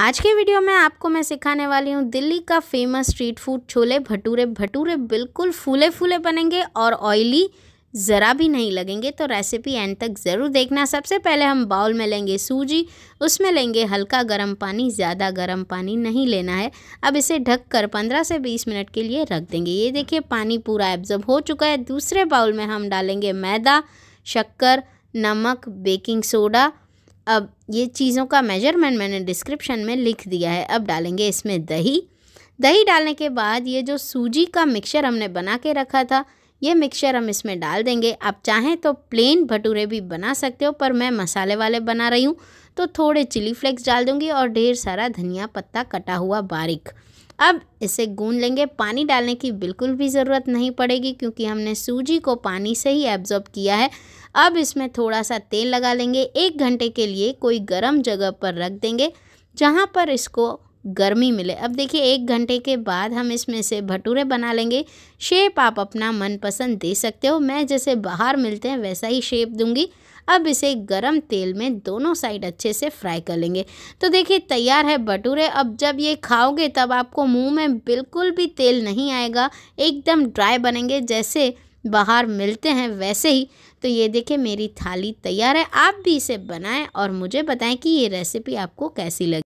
आज के वीडियो में आपको मैं सिखाने वाली हूँ दिल्ली का famous street food chole bhature bhature बिल्कुल फूले फूले बनेंगे और ऑयली ज़रा भी नहीं लगेंगे तो रेसिपी एंड तक ज़रूर देखना सबसे पहले हम बाउल में लेंगे सूजी उसमें लेंगे हल्का गर्म पानी ज़्यादा गर्म पानी नहीं लेना है अब इसे ढक कर पंद्रह से बीस मिनट के लिए रख देंगे ये देखिए पानी पूरा एब्जर्ब हो चुका है दूसरे बाउल में हम डालेंगे मैदा शक्कर नमक बेकिंग सोडा अब ये चीज़ों का मेजरमेंट मैंने डिस्क्रिप्शन में लिख दिया है अब डालेंगे इसमें दही दही डालने के बाद ये जो सूजी का मिक्सचर हमने बना के रखा था ये मिक्सचर हम इसमें डाल देंगे आप चाहें तो प्लेन भटूरे भी बना सकते हो पर मैं मसाले वाले बना रही हूँ तो थोड़े चिली फ्लेक्स डाल दूँगी और ढेर सारा धनिया पत्ता कटा हुआ बारीक अब इसे गून लेंगे पानी डालने की बिल्कुल भी ज़रूरत नहीं पड़ेगी क्योंकि हमने सूजी को पानी से ही एब्जॉर्ब किया है अब इसमें थोड़ा सा तेल लगा लेंगे एक घंटे के लिए कोई गर्म जगह पर रख देंगे जहाँ पर इसको गर्मी मिले अब देखिए एक घंटे के बाद हम इसमें से भटूरे बना लेंगे शेप आप अपना मनपसंद दे सकते हो मैं जैसे बाहर मिलते हैं वैसा ही शेप दूंगी अब इसे गरम तेल में दोनों साइड अच्छे से फ्राई कर लेंगे तो देखिए तैयार है भटूरे अब जब ये खाओगे तब आपको मुंह में बिल्कुल भी तेल नहीं आएगा एकदम ड्राई बनेंगे जैसे बाहर मिलते हैं वैसे ही तो ये देखिए मेरी थाली तैयार है आप भी इसे बनाएं और मुझे बताएं कि ये रेसिपी आपको कैसी लगी